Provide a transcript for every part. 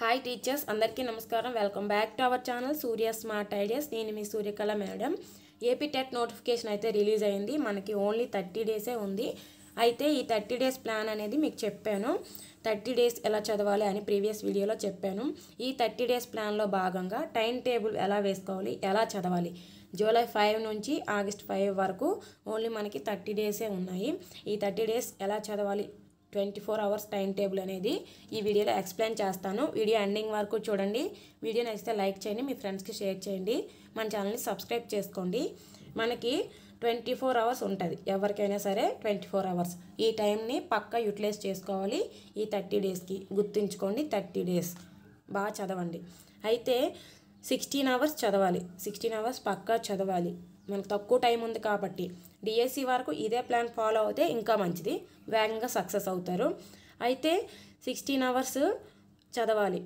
hi teachers అందరికీ నమస్కారం welcome back to our channel Surya smart ideas నేను మీ Suryakala madam AP TET notification అయితే రిలీజ్ అయింది మనకి ఓన్లీ థర్టీ డేసే ఉంది అయితే ఈ థర్టీ డేస్ ప్లాన్ అనేది మీకు చెప్పాను థర్టీ డేస్ ఎలా చదవాలి అని ప్రీవియస్ వీడియోలో చెప్పాను ఈ థర్టీ డేస్ ప్లాన్లో భాగంగా టైం టేబుల్ ఎలా వేసుకోవాలి ఎలా చదవాలి జూలై ఫైవ్ నుంచి ఆగస్ట్ ఫైవ్ వరకు ఓన్లీ మనకి థర్టీ డేసే ఉన్నాయి ఈ థర్టీ డేస్ ఎలా చదవాలి twenty four hours time table అనేది ఈ వీడియోలో ఎక్స్ప్లెయిన్ చేస్తాను వీడియో ఎండింగ్ వరకు చూడండి వీడియో నచ్చితే లైక్ చేయండి మీ ఫ్రెండ్స్కి షేర్ చేయండి మన ఛానల్ని సబ్స్క్రైబ్ చేసుకోండి మనకి ట్వంటీ ఫోర్ అవర్స్ ఉంటుంది ఎవరికైనా సరే ట్వంటీ ఫోర్ అవర్స్ ఈ టైంని పక్కా యూటిలైజ్ చేసుకోవాలి ఈ థర్టీ డేస్కి గుర్తుంచుకోండి థర్టీ డేస్ బాగా చదవండి అయితే సిక్స్టీన్ అవర్స్ చదవాలి సిక్స్టీన్ అవర్స్ పక్కా చదవాలి మనకు తక్కువ టైం ఉంది కాబట్టి డిఎస్సి వరకు ఇదే ప్లాన్ ఫాలో అవుతే ఇంకా మంచిది వేగంగా సక్సెస్ అవుతారు అయితే సిక్స్టీన్ అవర్స్ చదవాలి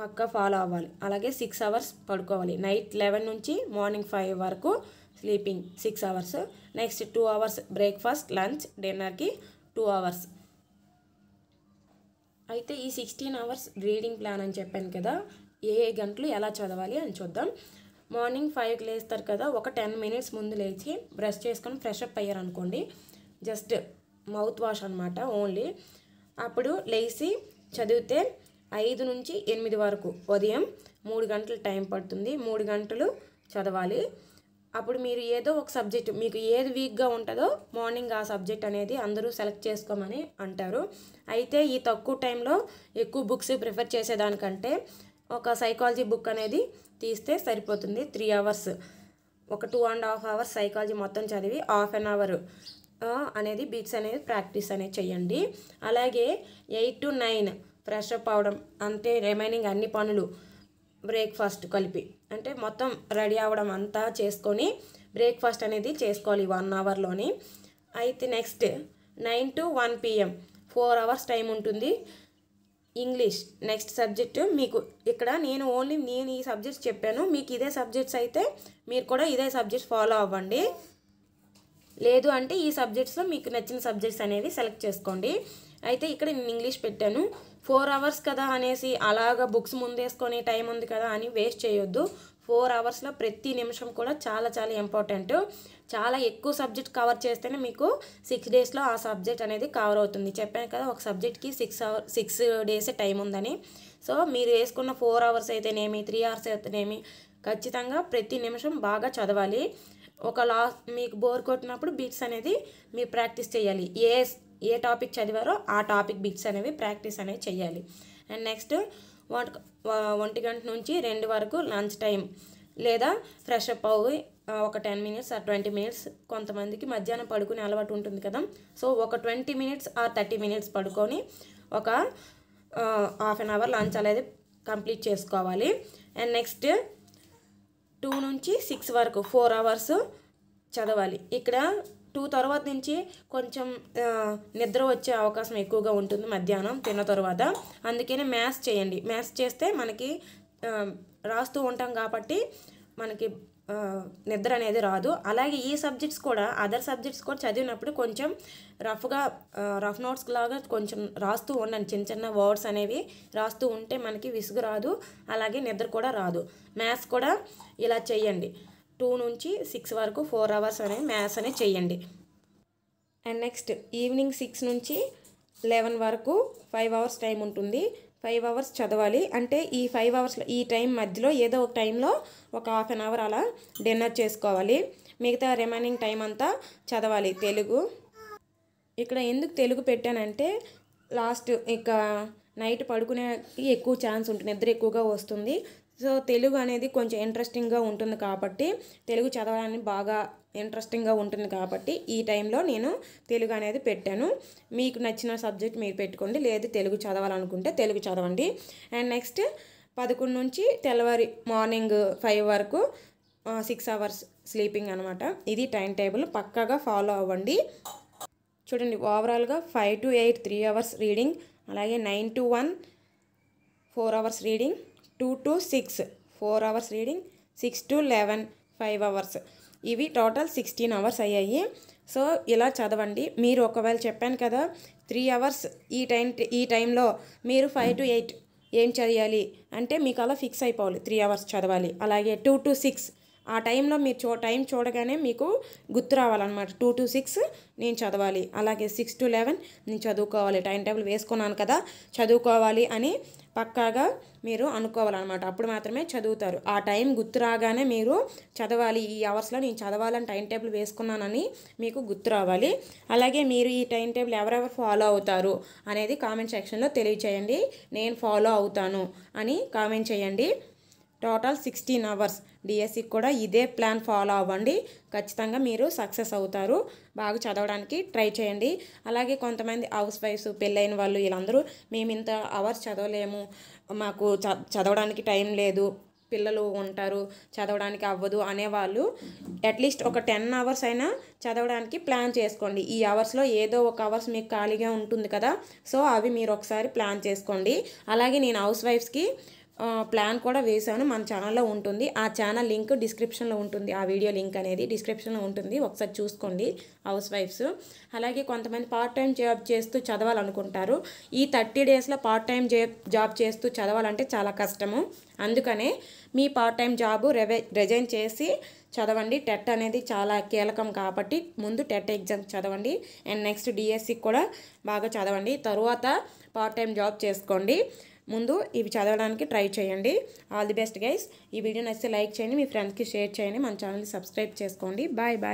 పక్కా ఫాలో అవ్వాలి అలాగే సిక్స్ అవర్స్ పడుకోవాలి నైట్ లెవెన్ నుంచి మార్నింగ్ ఫైవ్ వరకు sleeping six hours next two hours breakfast lunch డిన్నర్కి టూ అవర్స్ అయితే ఈ సిక్స్టీన్ అవర్స్ రీడింగ్ ప్లాన్ అని చెప్పాను కదా ఏ ఏ గంటలు ఎలా చదవాలి అని చూద్దాం మార్నింగ్ ఫైవ్కి లేస్తారు కదా ఒక టెన్ మినిట్స్ ముందు లేచి బ్రష్ చేసుకొని ఫ్రెష్ అప్ అయ్యారనుకోండి జస్ట్ మౌత్ వాష్ అనమాట ఓన్లీ అప్పుడు లేచి చదివితే ఐదు నుంచి ఎనిమిది వరకు ఉదయం మూడు గంటలు టైం పడుతుంది మూడు గంటలు చదవాలి అప్పుడు మీరు ఏదో ఒక సబ్జెక్ట్ మీకు ఏది వీక్గా ఉంటుందో మార్నింగ్ ఆ సబ్జెక్ట్ అనేది అందరూ సెలెక్ట్ చేసుకోమని అంటారు అయితే ఈ తక్కువ టైంలో ఎక్కువ బుక్స్ ప్రిఫర్ చేసేదానికంటే ఒక సైకాలజీ బుక్ అనేది తీస్తే సరిపోతుంది త్రీ అవర్స్ ఒక two and half hours psychology మొత్తం చదివి హాఫ్ అన్ అవర్ అనేది బీట్స్ అనేది ప్రాక్టీస్ అనేది చేయండి అలాగే ఎయిట్ టు నైన్ ప్రెషప్ అవ్వడం అవడం అంతే రిమైనింగ్ అన్ని పనులు బ్రేక్ఫాస్ట్ కలిపి అంటే మొత్తం రెడీ అవ్వడం అంతా చేసుకొని బ్రేక్ఫాస్ట్ అనేది చేసుకోవాలి వన్ అవర్లోని అయితే next nine to one PM four hours time ఉంటుంది ఇంగ్లీష్ నెక్స్ట్ సబ్జెక్టు మీకు ఇక్కడ నేను ఓన్లీ నేను ఈ సబ్జెక్ట్స్ చెప్పాను మీకు ఇదే సబ్జెక్ట్స్ అయితే మీరు కూడా ఇదే సబ్జెక్ట్స్ ఫాలో అవ్వండి లేదు అంటే ఈ సబ్జెక్ట్స్లో మీకు నచ్చిన సబ్జెక్ట్స్ అనేవి సెలెక్ట్ చేసుకోండి అయితే ఇక్కడ నేను ఇంగ్లీష్ పెట్టాను ఫోర్ అవర్స్ కదా అనేసి అలాగ బుక్స్ ముందేసుకొని టైం ఉంది కదా అని వేస్ట్ చేయొద్దు ఫోర్ అవర్స్లో ప్రతి నిమిషం కూడా చాలా చాలా ఇంపార్టెంట్ చాలా ఎక్కువ సబ్జెక్ట్ కవర్ చేస్తేనే మీకు సిక్స్ డేస్లో ఆ సబ్జెక్ట్ అనేది కవర్ అవుతుంది చెప్పాను కదా ఒక సబ్జెక్ట్కి సిక్స్ అవర్ సిక్స్ డేసే టైం ఉందని సో మీరు వేసుకున్న ఫోర్ అవర్స్ అయితేనేమి త్రీ అవర్స్ అయితేనేమి ఖచ్చితంగా ప్రతి నిమిషం బాగా చదవాలి ఒక లా మీకు బోర్ కొట్టినప్పుడు బిట్స్ అనేది మీరు ప్రాక్టీస్ చేయాలి ఏ ఏ టాపిక్ చదివారో ఆ టాపిక్ బిట్స్ అనేవి ప్రాక్టీస్ అనేవి చేయాలి అండ్ నెక్స్ట్ ఒంటి గంట నుంచి రెండు వరకు లంచ్ టైం లేదా ఫ్రెష్ అప్ ఒక ten minutes or twenty minutes కొంతమందికి మధ్యాహ్నం పడుకునే అలవాటు ఉంటుంది కదా సో ఒక twenty minutes or thirty minutes పడుకొని ఒక హాఫ్ అన్ అవర్ లంచ్ అనేది కంప్లీట్ చేసుకోవాలి అండ్ నెక్స్ట్ టూ నుంచి సిక్స్ వరకు ఫోర్ అవర్స్ చదవాలి ఇక్కడ టూ తర్వాత నుంచి కొంచెం నిద్ర వచ్చే అవకాశం ఎక్కువగా ఉంటుంది మధ్యాహ్నం తిన్న తర్వాత అందుకనే మ్యాథ్స్ చేయండి మ్యాథ్స్ చేస్తే మనకి రాస్తూ ఉంటాం కాబట్టి మనకి నిద్ర అనేది రాదు అలాగే ఈ సబ్జెక్ట్స్ కూడా అదర్ సబ్జెక్ట్స్ కూడా చదివినప్పుడు కొంచెం రఫ్గా రఫ్ నోట్స్ లాగా కొంచెం రాస్తూ ఉండండి చిన్న చిన్న వర్డ్స్ అనేవి రాస్తూ ఉంటే మనకి విసుగు రాదు అలాగే నిద్ర కూడా రాదు మ్యాథ్స్ కూడా ఇలా చేయండి టూ నుంచి సిక్స్ వరకు ఫోర్ అవర్స్ అనేది మ్యాథ్స్ అనేది చేయండి అండ్ నెక్స్ట్ ఈవినింగ్ సిక్స్ నుంచి లెవెన్ వరకు ఫైవ్ అవర్స్ టైం ఉంటుంది ఫైవ్ అవర్స్ చదవాలి అంటే ఈ ఫైవ్ అవర్స్లో ఈ టైం మధ్యలో ఏదో ఒక టైంలో ఒక హాఫ్ అన్ అవర్ అలా డిన్నర్ చేసుకోవాలి మిగతా రిమైనింగ్ టైం అంతా చదవాలి తెలుగు ఇక్కడ ఎందుకు తెలుగు పెట్టానంటే లాస్ట్ ఇక నైట్ పడుకునే ఎక్కువ ఛాన్స్ ఉంటుంది నిద్ర ఎక్కువగా వస్తుంది సో తెలుగు అనేది కొంచెం ఇంట్రెస్టింగ్గా ఉంటుంది కాబట్టి తెలుగు చదవడానికి బాగా ఇంట్రెస్టింగ్గా ఉంటుంది కాబట్టి ఈ టైంలో నేను తెలుగు అనేది పెట్టాను మీకు నచ్చిన సబ్జెక్ట్ మీరు పెట్టుకోండి లేదు తెలుగు చదవాలనుకుంటే తెలుగు చదవండి అండ్ నెక్స్ట్ పదకొండు నుంచి తెల్లవారి మార్నింగ్ ఫైవ్ వరకు సిక్స్ అవర్స్ స్లీపింగ్ అనమాట ఇది టైం టేబుల్ పక్కాగా ఫాలో అవ్వండి చూడండి ఓవరాల్గా five to eight three hours reading అలాగే nine to one four hours reading two to six four hours reading six to eleven five hours ఇవి total sixteen hours అయ్యాయి so ఇలా చదవండి మీరు ఒకవేళ చెప్పాను కదా త్రీ అవర్స్ ఈ టైం ఈ టైంలో మీరు ఫైవ్ టు ఎయిట్ ఏం చేయాలి అంటే మీకు అలా ఫిక్స్ అయిపోవాలి త్రీ అవర్స్ చదవాలి అలాగే టూ టు సిక్స్ ఆ టైంలో మీరు చో టైం చూడగానే మీకు గుర్తు రావాలన్నమాట టూ టు సిక్స్ నేను చదవాలి అలాగే సిక్స్ టు లెవెన్ నేను చదువుకోవాలి టైం టేబుల్ వేసుకున్నాను కదా చదువుకోవాలి అని పక్కాగా మీరు అనుకోవాలన్నమాట అప్పుడు మాత్రమే చదువుతారు ఆ టైం గుర్తు రాగానే మీరు చదవాలి ఈ అవర్స్లో నేను చదవాలని టైం టేబుల్ వేసుకున్నానని మీకు గుర్తు రావాలి అలాగే మీరు ఈ టైం టేబుల్ ఎవరెవరు ఫాలో అవుతారు అనేది కామెంట్ సెక్షన్లో తెలియచేయండి నేను ఫాలో అవుతాను అని కామెంట్ చేయండి టోటల్ సిక్స్టీన్ అవర్స్ డిఎస్సికి e కూడా ఇదే ప్లాన్ ఫాలో అవ్వండి ఖచ్చితంగా మీరు సక్సెస్ అవుతారు బాగా చదవడానికి ట్రై చేయండి అలాగే కొంతమంది హౌస్ వైఫ్స్ పెళ్ళైన వాళ్ళు వీళ్ళందరూ మేము ఇంత అవర్స్ చదవలేము మాకు చదవడానికి టైం లేదు పిల్లలు ఉంటారు చదవడానికి అవ్వదు అనేవాళ్ళు అట్లీస్ట్ ఒక టెన్ అవర్స్ అయినా చదవడానికి ప్లాన్ చేసుకోండి ఈ అవర్స్లో ఏదో ఒక అవర్స్ మీకు ఖాళీగా ఉంటుంది కదా సో అవి మీరు ఒకసారి ప్లాన్ చేసుకోండి అలాగే నేను హౌస్ వైఫ్స్కి ప్లాన్ కూడా వేశాను మన ఛానల్లో ఉంటుంది ఆ ఛానల్ లింక్ డిస్క్రిప్షన్లో ఉంటుంది ఆ వీడియో లింక్ అనేది డిస్క్రిప్షన్లో ఉంటుంది ఒకసారి చూసుకోండి హౌస్ వైఫ్స్ అలాగే కొంతమంది పార్ట్ టైం జాబ్ చేస్తూ చదవాలనుకుంటారు ఈ థర్టీ డేస్లో పార్ట్ టైం జాబ్ చేస్తూ చదవాలంటే చాలా కష్టము అందుకనే మీ పార్ట్ టైం జాబు రిజైన్ చేసి చదవండి టెట్ అనేది చాలా కీలకం కాబట్టి ముందు టెట్ ఎగ్జామ్ చదవండి అండ్ నెక్స్ట్ డిఎస్సి కూడా బాగా చదవండి తరువాత పార్ట్ టైం జాబ్ చేసుకోండి ముందు ఇవి చదవడానికి ట్రై చేయండి ఆల్ ది బెస్ట్ గైస్ ఈ వీడియో నచ్చితే లైక్ చేయండి మీ ఫ్రెండ్స్కి షేర్ చేయండి మన ఛానల్ని సబ్స్క్రైబ్ చేసుకోండి బాయ్ బాయ్